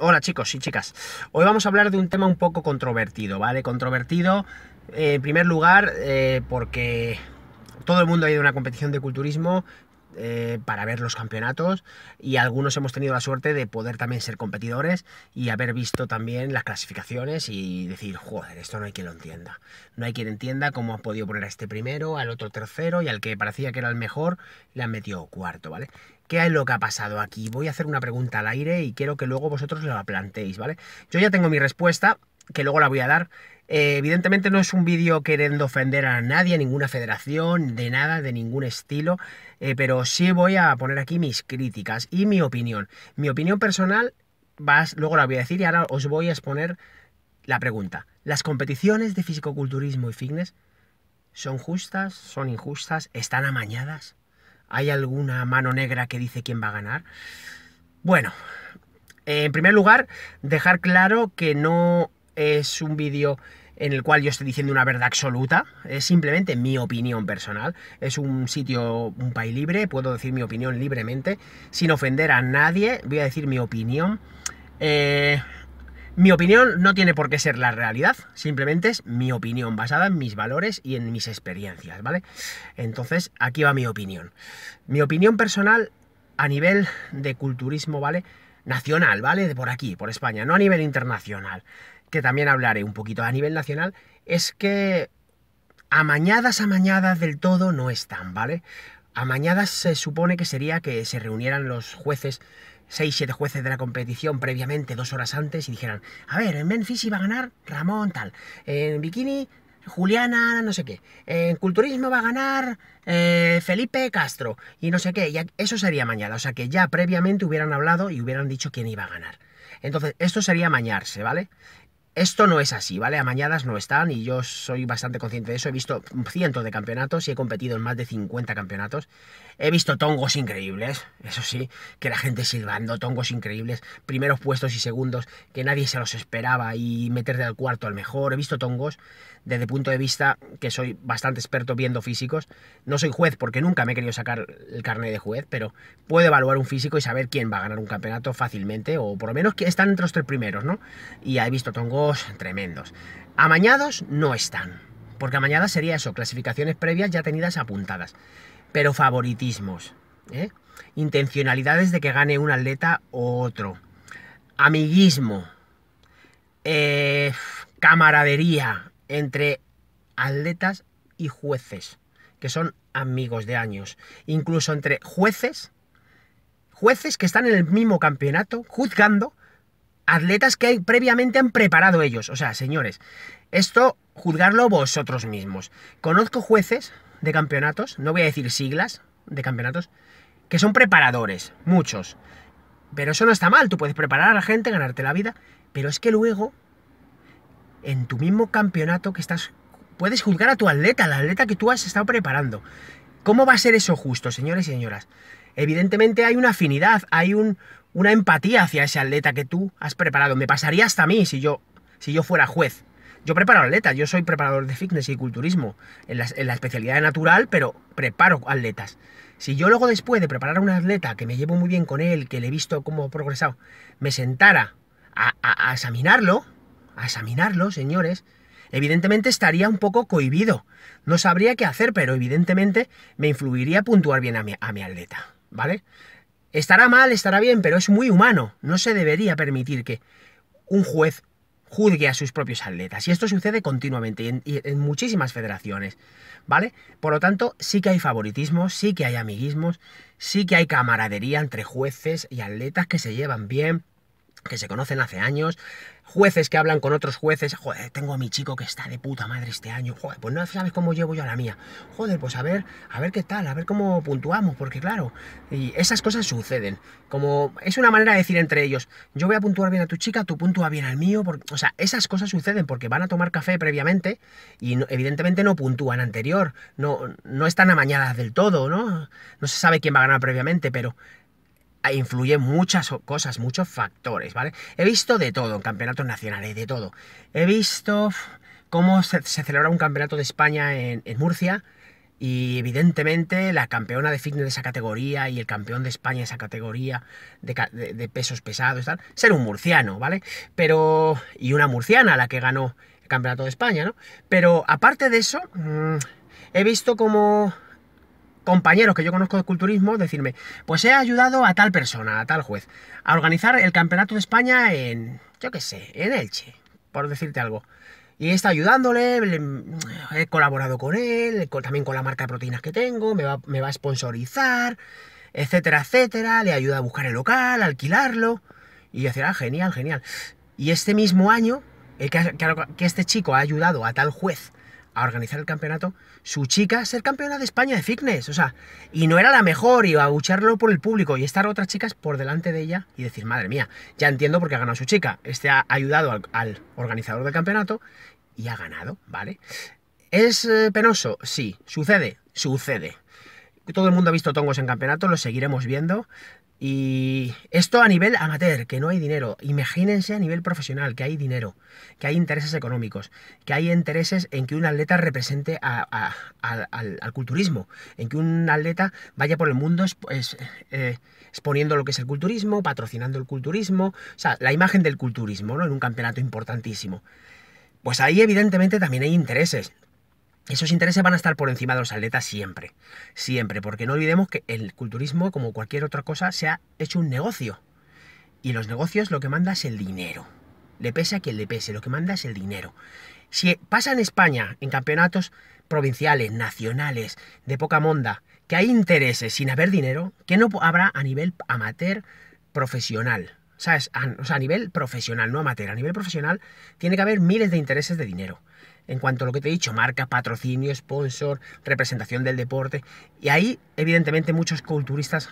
Hola chicos y chicas, hoy vamos a hablar de un tema un poco controvertido, ¿vale? Controvertido eh, en primer lugar eh, porque todo el mundo ha ido a una competición de culturismo eh, para ver los campeonatos y algunos hemos tenido la suerte de poder también ser competidores y haber visto también las clasificaciones y decir, joder, esto no hay quien lo entienda. No hay quien entienda cómo ha podido poner a este primero, al otro tercero y al que parecía que era el mejor le han metido cuarto, ¿vale? ¿Qué es lo que ha pasado aquí? Voy a hacer una pregunta al aire y quiero que luego vosotros la planteéis, ¿vale? Yo ya tengo mi respuesta, que luego la voy a dar. Eh, evidentemente no es un vídeo queriendo ofender a nadie, a ninguna federación, de nada, de ningún estilo, eh, pero sí voy a poner aquí mis críticas y mi opinión. Mi opinión personal, vas, luego la voy a decir y ahora os voy a exponer la pregunta. ¿Las competiciones de fisicoculturismo y fitness son justas, son injustas, están amañadas? ¿Hay alguna mano negra que dice quién va a ganar? Bueno, en primer lugar, dejar claro que no es un vídeo en el cual yo estoy diciendo una verdad absoluta, es simplemente mi opinión personal, es un sitio, un país libre, puedo decir mi opinión libremente, sin ofender a nadie, voy a decir mi opinión. Eh, mi opinión no tiene por qué ser la realidad, simplemente es mi opinión basada en mis valores y en mis experiencias, ¿vale? Entonces, aquí va mi opinión. Mi opinión personal a nivel de culturismo, ¿vale? Nacional, ¿vale? De por aquí, por España, no a nivel internacional, que también hablaré un poquito a nivel nacional, es que amañadas, mañadas del todo no están, ¿vale? Amañadas se supone que sería que se reunieran los jueces seis, 7 jueces de la competición previamente, dos horas antes, y dijeran, a ver, en Memphis iba a ganar Ramón tal, en Bikini Juliana, no sé qué. En culturismo va a ganar eh, Felipe Castro y no sé qué. Y eso sería mañana. O sea que ya previamente hubieran hablado y hubieran dicho quién iba a ganar. Entonces, esto sería mañarse, ¿vale? Esto no es así, ¿vale? Amañadas no están y yo soy bastante consciente de eso. He visto cientos de campeonatos y he competido en más de 50 campeonatos. He visto tongos increíbles, eso sí, que la gente silbando, tongos increíbles, primeros puestos y segundos que nadie se los esperaba y meterse al cuarto al mejor. He visto tongos desde el punto de vista que soy bastante experto viendo físicos. No soy juez porque nunca me he querido sacar el carnet de juez, pero puedo evaluar un físico y saber quién va a ganar un campeonato fácilmente, o por lo menos que están entre los tres primeros, ¿no? Y he visto tongos tremendos. Amañados no están, porque amañadas sería eso, clasificaciones previas ya tenidas apuntadas, pero favoritismos, ¿eh? intencionalidades de que gane un atleta u otro, amiguismo, eh, camaradería, entre atletas y jueces, que son amigos de años, incluso entre jueces, jueces que están en el mismo campeonato, juzgando atletas que previamente han preparado ellos. O sea, señores, esto juzgarlo vosotros mismos. Conozco jueces de campeonatos, no voy a decir siglas de campeonatos, que son preparadores, muchos. Pero eso no está mal, tú puedes preparar a la gente, ganarte la vida, pero es que luego en tu mismo campeonato que estás, puedes juzgar a tu atleta, al atleta que tú has estado preparando. ¿Cómo va a ser eso justo, señores y señoras? Evidentemente hay una afinidad, hay un, una empatía hacia ese atleta que tú has preparado. Me pasaría hasta a mí si yo, si yo fuera juez. Yo preparo atletas, yo soy preparador de fitness y culturismo en la, especialidad natural, pero preparo atletas. Si yo luego después de preparar a un atleta que me llevo muy bien con él, que le he visto cómo ha progresado, me sentara a, a examinarlo, a examinarlo, señores, evidentemente estaría un poco cohibido. No sabría qué hacer, pero evidentemente me influiría puntuar bien a mi, a mi atleta, ¿vale? Estará mal, estará bien, pero es muy humano. No se debería permitir que un juez juzgue a sus propios atletas. Y esto sucede continuamente en, muchísimas federaciones, ¿vale? Por lo tanto, sí que hay favoritismos, sí que hay amiguismos, sí que hay camaradería entre jueces y atletas que se llevan bien, que se conocen hace años, jueces que hablan con otros jueces, joder, tengo a mi chico que está de puta madre este año, joder, pues no sabes cómo llevo yo a la mía, joder, pues a ver, a ver qué tal, a ver cómo puntuamos, porque claro, y esas cosas suceden, como es una manera de decir entre ellos, yo voy a puntuar bien a tu chica, tú puntúa bien al mío, o sea, esas cosas suceden porque van a tomar café previamente y evidentemente no puntúan anterior, no, no están amañadas del todo, ¿no? No se sabe quién va a ganar previamente, pero influye muchas cosas, muchos factores, ¿vale? He visto de todo en campeonatos nacionales, de todo. He visto cómo se, celebra un campeonato de España en, Murcia, y evidentemente la campeona de fitness de esa categoría y el campeón de España de esa categoría de, pesos pesados, ser un murciano, ¿vale? Pero. Y una murciana la que ganó el campeonato de España, ¿no? Pero aparte de eso, mm, he visto cómo compañeros que yo conozco de culturismo decirme, pues he ayudado a tal persona, a tal juez, a organizar el Campeonato de España en, yo qué sé, en Elche, por decirte algo. Y he estado ayudándole, he colaborado con él, también con la marca de proteínas que tengo, me va, me va a sponsorizar, etcétera, etcétera, le ayuda a buscar el local, a alquilarlo, y yo ah, genial, genial. Y este mismo año, eh, que este chico ha ayudado a tal juez a organizar el campeonato, su chica ser campeona de España de fitness, o sea, y no era la mejor, y agucharlo por el público y estar otras chicas por delante de ella y decir, madre mía, ya entiendo por qué ha ganado su chica, este ha ayudado al, organizador del campeonato y ha ganado, ¿vale? ¿Es eh, penoso? Sí, sucede, sucede. Todo el mundo ha visto tongos en campeonato, lo seguiremos viendo. Y esto a nivel amateur, que no hay dinero. Imagínense a nivel profesional, que hay dinero, que hay intereses económicos, que hay intereses en que un atleta represente al, culturismo, en que un atleta vaya por el mundo eh, exponiendo lo que es el culturismo, patrocinando el culturismo, o sea, la imagen del culturismo, ¿no? En un campeonato importantísimo. Pues ahí evidentemente también hay intereses. Esos intereses van a estar por encima de los atletas siempre, siempre, porque no olvidemos que el culturismo, como cualquier otra cosa, se ha hecho un negocio. Y los negocios lo que manda es el dinero. Le pese a quien le pese, lo que manda es el dinero. Si pasa en España, en campeonatos provinciales, nacionales, de poca monda, que hay intereses sin haber dinero, que no habrá a nivel amateur profesional? ¿Sabes? o sea, a nivel profesional, no amateur, a nivel profesional tiene que haber miles de intereses de dinero en cuanto a lo que te he dicho, marca, patrocinio, sponsor, representación del deporte. Y ahí, evidentemente, muchos culturistas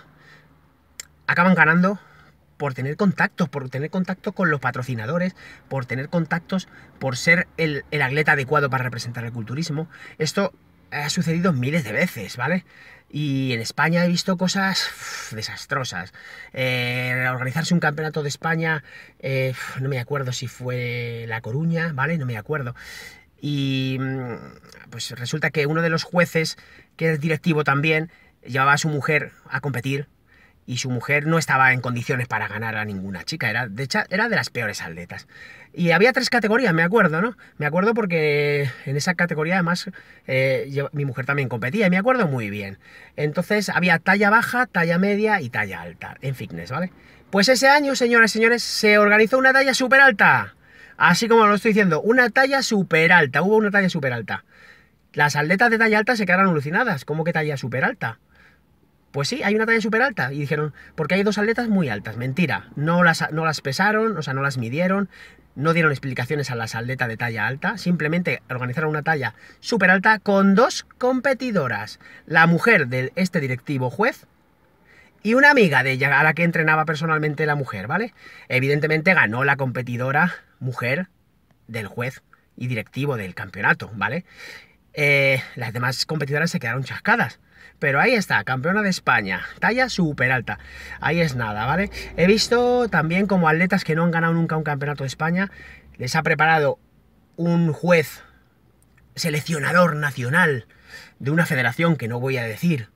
acaban ganando por tener contactos, por tener contacto con los patrocinadores, por tener contactos, por ser el, atleta adecuado para representar el culturismo. Esto ha sucedido miles de veces, ¿vale? Y en España he visto cosas desastrosas. Eh, organizarse un campeonato de España, eh, no me acuerdo si fue La Coruña, ¿vale? No me acuerdo. Y mm, pues resulta que uno de los jueces, que es directivo también, llevaba a su mujer a competir y su mujer no estaba en condiciones para ganar a ninguna chica, era de, era de las peores atletas. Y había tres categorías, me acuerdo, ¿no? Me acuerdo porque en esa categoría además eh, mi mujer también competía y me acuerdo muy bien. Entonces había talla baja, talla media y talla alta en fitness, ¿vale? Pues ese año, señoras y señores, se organizó una talla súper alta. Así como lo estoy diciendo, una talla súper alta, hubo una talla súper alta. Las atletas de talla alta se quedaron alucinadas. ¿Cómo que talla súper alta? Pues sí, hay una talla súper alta. Y dijeron, porque hay dos atletas muy altas. Mentira. No las, no las pesaron, o sea, no las midieron, no dieron explicaciones a las atletas de talla alta. Simplemente organizaron una talla súper alta con dos competidoras. La mujer de este directivo juez y una amiga de ella, a la que entrenaba personalmente la mujer, ¿vale? Evidentemente ganó la competidora mujer del juez y directivo del campeonato, ¿vale? Eh, las demás competidoras se quedaron chascadas. Pero ahí está, campeona de España, talla súper alta. Ahí es nada, ¿vale? He visto también como atletas que no han ganado nunca un campeonato de España, les ha preparado un juez seleccionador nacional de una federación que no voy a decir,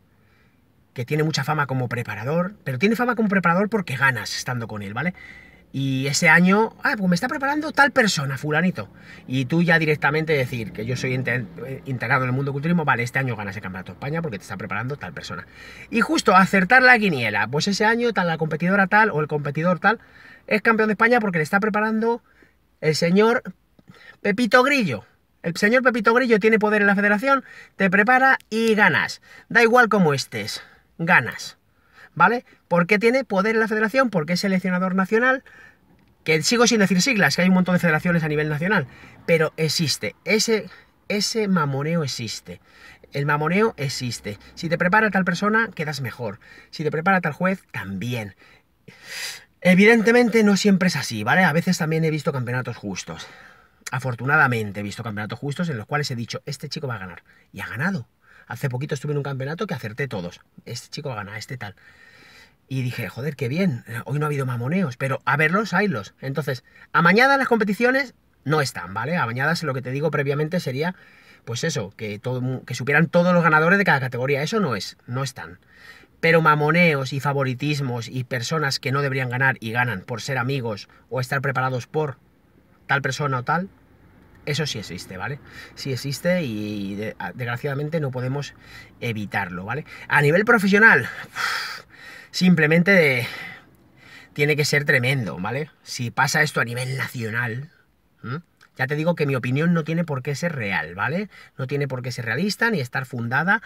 que tiene mucha fama como preparador, pero tiene fama como preparador porque ganas estando con él, ¿vale? Y ese año, ah, pues me está preparando tal persona, fulanito. Y tú ya directamente decir que yo soy eh, integrado en el mundo culturismo, vale, este año ganas el Campeonato de España porque te está preparando tal persona. Y justo acertar la guiniela, pues ese año tal la competidora tal o el competidor tal es campeón de España porque le está preparando el señor Pepito Grillo. El señor Pepito Grillo tiene poder en la federación, te prepara y ganas. Da igual cómo estés ganas. ¿Vale? Porque tiene poder en la federación, porque es seleccionador nacional, que sigo sin decir siglas, que hay un montón de federaciones a nivel nacional, pero existe, ese, ese mamoneo existe. El mamoneo existe. Si te prepara tal persona, quedas mejor. Si te prepara tal juez, también. Evidentemente no siempre es así, ¿vale? A veces también he visto campeonatos justos. Afortunadamente he visto campeonatos justos en los cuales he dicho, este chico va a ganar. Y ha ganado. Hace poquito estuve en un campeonato que acerté todos. Este chico gana, este tal. Y dije, joder, qué bien, eh, hoy no ha habido mamoneos, pero a verlos, haylos. Entonces, amañadas las competiciones no están, ¿vale? Amañadas lo que te digo previamente sería, pues eso, que, todo, que supieran todos los ganadores de cada categoría. Eso no es, no están. Pero mamoneos y favoritismos y personas que no deberían ganar y ganan por ser amigos o estar preparados por tal persona o tal, eso sí existe, ¿vale? Sí existe y desgraciadamente no podemos evitarlo, ¿vale? A nivel profesional, simplemente tiene que ser tremendo, ¿vale? Si pasa esto a nivel nacional, ya te digo que mi opinión no tiene por qué ser real, ¿vale? No tiene por qué ser realista ni estar fundada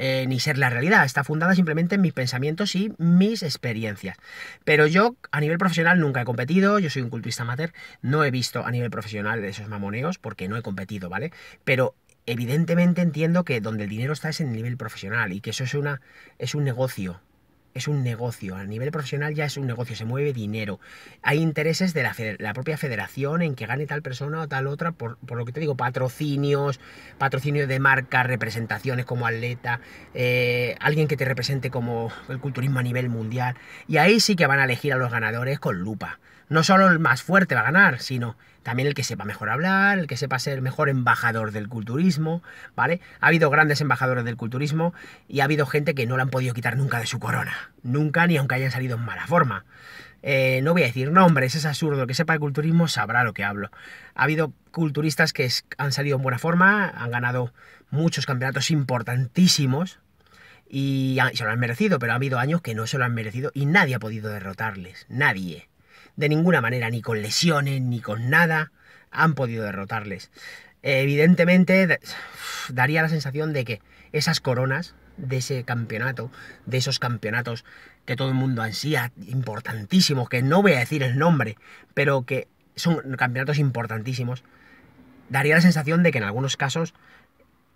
eh, ni ser la realidad, está fundada simplemente en mis pensamientos y mis experiencias. Pero yo a nivel profesional nunca he competido, yo soy un culturista amateur, no he visto a nivel profesional esos mamoneos porque no he competido, ¿vale? Pero evidentemente entiendo que donde el dinero está es en el nivel profesional y que eso es, una, es un negocio, es un negocio, a nivel profesional ya es un negocio, se mueve dinero. Hay intereses de la, propia federación en que gane tal persona o tal otra, por, lo que te digo, patrocinios, patrocinios de marcas, representaciones como atleta, eh, alguien que te represente como el culturismo a nivel mundial. Y ahí sí que van a elegir a los ganadores con lupa no solo el más fuerte va a ganar, sino también el que sepa mejor hablar, el que sepa ser mejor embajador del culturismo, ¿vale? Ha habido grandes embajadores del culturismo y ha habido gente que no la han podido quitar nunca de su corona, nunca ni aunque hayan salido en mala forma. Eh, no voy a decir nombres, es absurdo, el que sepa el culturismo sabrá lo que hablo. Ha habido culturistas que han salido en buena forma, han ganado muchos campeonatos importantísimos, ah, y se lo han merecido, pero ha habido años que no se lo han merecido y nadie ha podido derrotarles, nadie de ninguna manera, ni con lesiones, ni con nada, han podido derrotarles. Evidentemente, daría la sensación de que esas coronas de ese campeonato, de esos campeonatos que todo el mundo ansía, importantísimos, que no voy a decir el nombre, pero que son campeonatos importantísimos, daría la sensación de que en algunos casos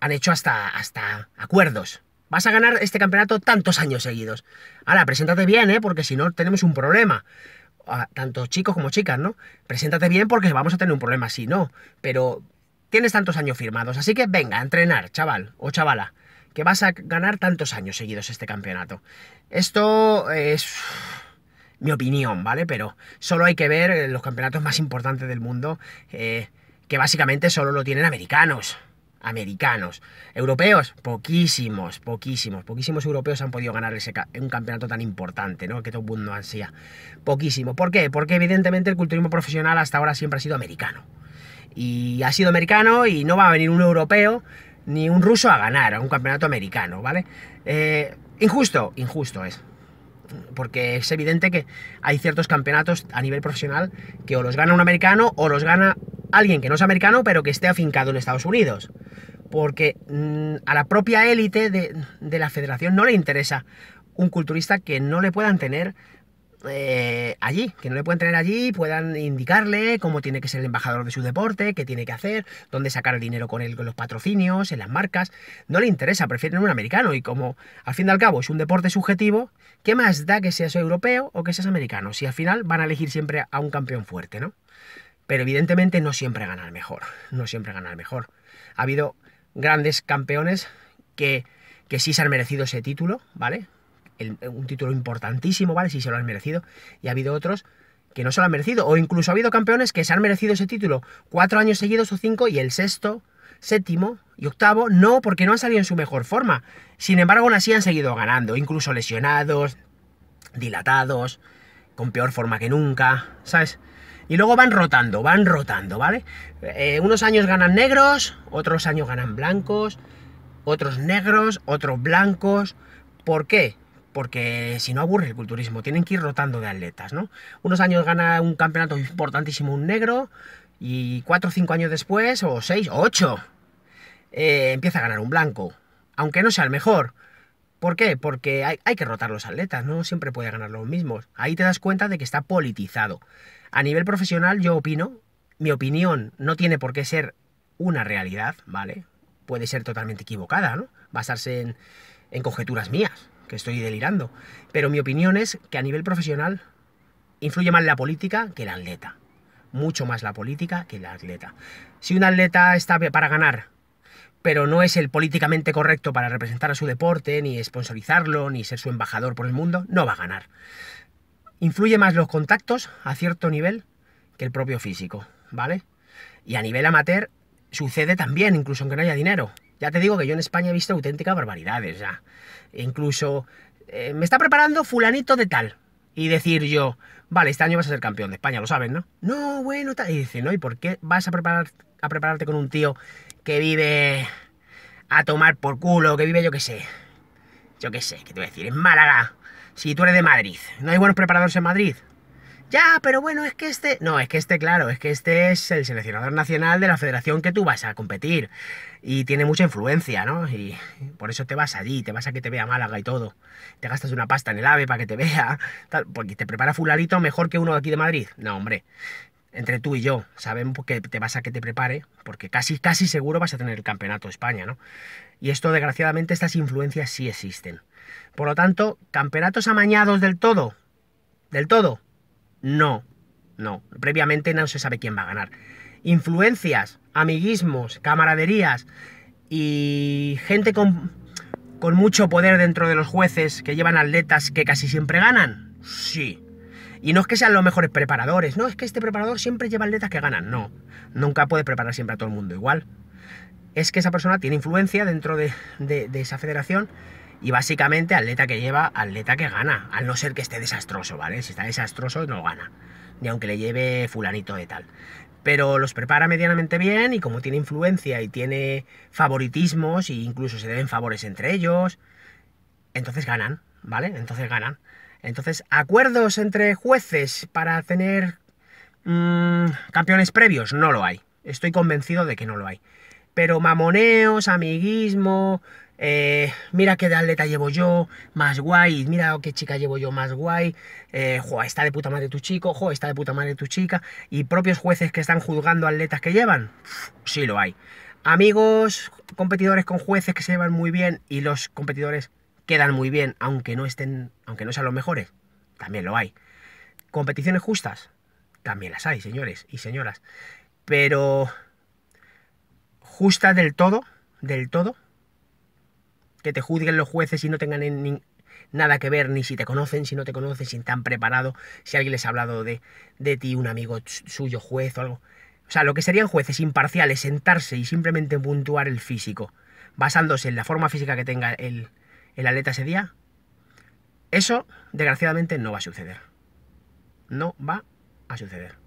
han hecho hasta, hasta acuerdos. Vas a ganar este campeonato tantos años seguidos. Ahora, preséntate bien, ¿eh? porque si no tenemos un problema tanto chicos como chicas, ¿no? Preséntate bien porque vamos a tener un problema, si no, pero tienes tantos años firmados, así que venga, a entrenar, chaval o chavala, que vas a ganar tantos años seguidos este campeonato. Esto es mi opinión, ¿vale? Pero solo hay que ver eh, los campeonatos más importantes del mundo, eh, que básicamente solo lo tienen americanos americanos. Europeos, poquísimos, poquísimos, poquísimos europeos han podido ganar ese un campeonato tan importante, ¿no? Que todo el mundo ansía. Poquísimo. ¿Por qué? Porque evidentemente el culturismo profesional hasta ahora siempre ha sido americano. Y ha sido americano y no va a venir un europeo ni un ruso a ganar a un campeonato americano, ¿vale? Eh, injusto, injusto es. Porque es evidente que hay ciertos campeonatos a nivel profesional que o los gana un americano o los gana alguien que no es americano, pero que esté afincado en Estados Unidos. Porque mm, a la propia élite de, la federación no le interesa un culturista que no le puedan tener eh, allí, que no le puedan tener allí, puedan indicarle cómo tiene que ser el embajador de su deporte, qué tiene que hacer, dónde sacar el dinero con, él, con los patrocinios, en las marcas. No le interesa, prefieren un americano. Y como al fin y al cabo es un deporte subjetivo, ¿qué más da que seas europeo o que seas americano? Si al final van a elegir siempre a un campeón fuerte, ¿no? Pero evidentemente no siempre gana el mejor, no siempre gana el mejor. Ha habido grandes campeones que, que sí se han merecido ese título, ¿vale? un título importantísimo, ¿vale? Sí se lo han merecido. Y ha habido otros que no se lo han merecido. O incluso ha habido campeones que se han merecido ese título cuatro años seguidos o cinco y el sexto, séptimo y octavo no, porque no han salido en su mejor forma. Sin embargo, aún así han seguido ganando, incluso lesionados, dilatados, con peor forma que nunca, ¿sabes? Y luego van rotando, van rotando, ¿vale? Eh, unos años ganan negros, otros años ganan blancos, otros negros, otros blancos. ¿Por qué? Porque si no aburre el culturismo, tienen que ir rotando de atletas, ¿no? Unos años gana un campeonato importantísimo un negro y cuatro o cinco años después, o seis, o ocho, eh, empieza a ganar un blanco, aunque no sea el mejor. ¿Por qué? Porque hay, hay que rotar los atletas, no siempre puede ganar los mismos. Ahí te das cuenta de que está politizado. A nivel profesional yo opino, mi opinión no tiene por qué ser una realidad, ¿vale? Puede ser totalmente equivocada, ¿no? Basarse en, en conjeturas mías, que estoy delirando. Pero mi opinión es que a nivel profesional influye más la política que el atleta. Mucho más la política que el atleta. Si un atleta está para ganar, pero no es el políticamente correcto para representar a su deporte, ni sponsorizarlo, ni ser su embajador por el mundo, no va a ganar influye más los contactos a cierto nivel que el propio físico, ¿vale? Y a nivel amateur sucede también, incluso aunque no haya dinero. Ya te digo que yo en España he visto auténticas barbaridades ya. E incluso eh, me está preparando fulanito de tal. Y decir yo, vale, este año vas a ser campeón de España, lo sabes, ¿no? No, bueno, tal. Y dice, no, ¿y por qué vas a, preparar, a prepararte con un tío que vive a tomar por culo, que vive yo qué sé? Yo qué sé, ¿qué te voy a decir? En Málaga, si tú eres de Madrid, ¿no hay buenos preparadores en Madrid? Ya, pero bueno, es que este... No, es que este, claro, es que este es el seleccionador nacional de la federación que tú vas a competir. Y tiene mucha influencia, ¿no? Y por eso te vas allí, te vas a que te vea Málaga y todo. Te gastas una pasta en el AVE para que te vea, tal, porque te prepara Fulalito mejor que uno de aquí de Madrid. No, hombre, entre tú y yo, sabemos que te vas a que te prepare, porque casi, casi seguro vas a tener el campeonato de España, ¿no? Y esto, desgraciadamente, estas influencias sí existen. Por lo tanto, campeonatos amañados del todo, del todo, no, no. Previamente no se sabe quién va a ganar. Influencias, amiguismos, camaraderías y gente con, con mucho poder dentro de los jueces que llevan atletas que casi siempre ganan, sí. Y no es que sean los mejores preparadores, no, es que este preparador siempre lleva atletas que ganan, no. Nunca puede preparar siempre a todo el mundo igual. Es que esa persona tiene influencia dentro de esa federación y básicamente, atleta que lleva, atleta que gana. Al no ser que esté desastroso, ¿vale? Si está desastroso, no gana. Ni aunque le lleve fulanito de tal. Pero los prepara medianamente bien y como tiene influencia y tiene favoritismos e incluso se deben favores entre ellos, entonces ganan, ¿vale? Entonces ganan. Entonces, acuerdos entre jueces para tener mm, campeones previos, no lo hay. Estoy convencido de que no lo hay. Pero mamoneos, amiguismo, eh, mira qué atleta llevo yo, más guay, mira qué chica llevo yo, más guay, eh, está de puta madre tu chico, está de puta madre tu chica, y propios jueces que están juzgando atletas que llevan, sí lo hay. Amigos, competidores con jueces que se llevan muy bien y los competidores quedan muy bien, aunque no estén, aunque no sean los mejores, también lo hay. Competiciones justas, también las hay, señores y señoras, pero justas del todo, del todo, que te juzguen los jueces y no tengan nada que ver, ni si te conocen, si no te conocen, si están preparados, si alguien les ha hablado de, de ti, un amigo suyo, juez o algo. O sea, lo que serían jueces imparciales, sentarse y simplemente puntuar el físico, basándose en la forma física que tenga el, el atleta ese día, eso desgraciadamente no va a suceder. No va a suceder.